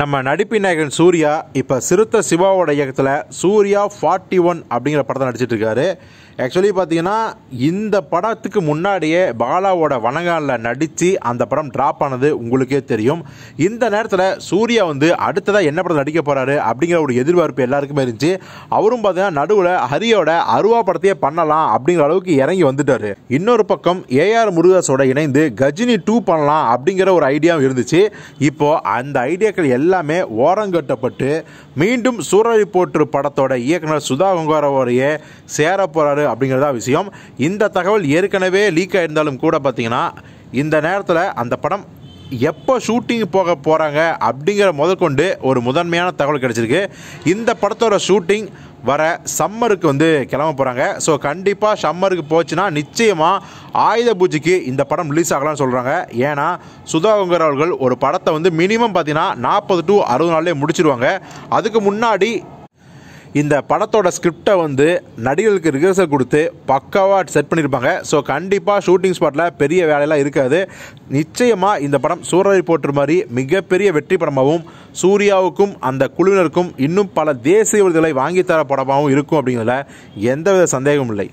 நம்ம நாயகன் சூர்யா இப்போ சிறுத்த சிவாவோட இயக்கத்தில் சூர்யா ஃபார்ட்டி ஒன் அப்படிங்கிற படத்தை நடிச்சிட்டு இருக்காரு ஆக்சுவலி பார்த்தீங்கன்னா இந்த படத்துக்கு முன்னாடியே பாலாவோட வனங்காலில் நடித்து அந்த படம் ட்ராப் ஆனது உங்களுக்கே தெரியும் இந்த நேரத்தில் சூர்யா வந்து அடுத்ததாக என்ன படத்தில் நடிக்க போகிறாரு அப்படிங்கிற ஒரு எதிர்பார்ப்பு எல்லாருக்குமே இருந்துச்சு அவரும் பார்த்தீங்கன்னா நடுவில் ஹரியோட அருவா படத்தையே பண்ணலாம் அப்படிங்கிற அளவுக்கு இறங்கி வந்துட்டார் இன்னொரு பக்கம் ஏஆர் முருகாசோட இணைந்து கஜினி டூ பண்ணலாம் அப்படிங்கிற ஒரு ஐடியாவும் இருந்துச்சு இப்போது அந்த ஐடியாக்கள் எல்லாமே ஓரங்கட்டப்பட்டு மீண்டும் சூரழி போற்று படத்தோட இயக்குனர் சுதா கங்காரவரையே சேர போகிறாரு அப்படிங்கிறதா விஷயம் இந்த தகவல் ஏற்கனவே லீக் ஆயிருந்தாலும் கூட பார்த்தீங்கன்னா இந்த நேரத்தில் அந்த படம் எப்போ ஷூட்டிங் போக போகிறாங்க அப்படிங்கிற முதற்கொண்டு ஒரு முதன்மையான தகவல் கிடச்சிருக்கு இந்த படத்தோட ஷூட்டிங் வர சம்மருக்கு வந்து கிளம்ப போகிறாங்க ஸோ கண்டிப்பாக சம்மருக்கு போச்சுன்னா நிச்சயமாக ஆயுத பூஜைக்கு இந்த படம் ரிலீஸ் ஆகலாம்னு சொல்கிறாங்க ஏன்னா சுதாகங்கர் அவர்கள் ஒரு படத்தை வந்து மினிமம் பார்த்தீங்கன்னா நாற்பது டு அறுபது நாள்லேயே முடிச்சிருவாங்க அதுக்கு முன்னாடி இந்த படத்தோட ஸ்கிரிப்டை வந்து நடிகர்களுக்கு ரிஹர்சல் கொடுத்து பக்காவாக செட் பண்ணியிருப்பாங்க ஸோ கண்டிப்பாக ஷூட்டிங் ஸ்பாட்டில் பெரிய வேலையெல்லாம் இருக்காது நிச்சயமாக இந்த படம் சூரரை போட்டு மாதிரி மிகப்பெரிய வெற்றி படமாகவும் சூர்யாவுக்கும் அந்த குழுவினருக்கும் இன்னும் பல தேசிய விருதுகளை வாங்கித்தர படமாகவும் இருக்கும் அப்படிங்கிறதுல எந்தவித சந்தேகமும் இல்லை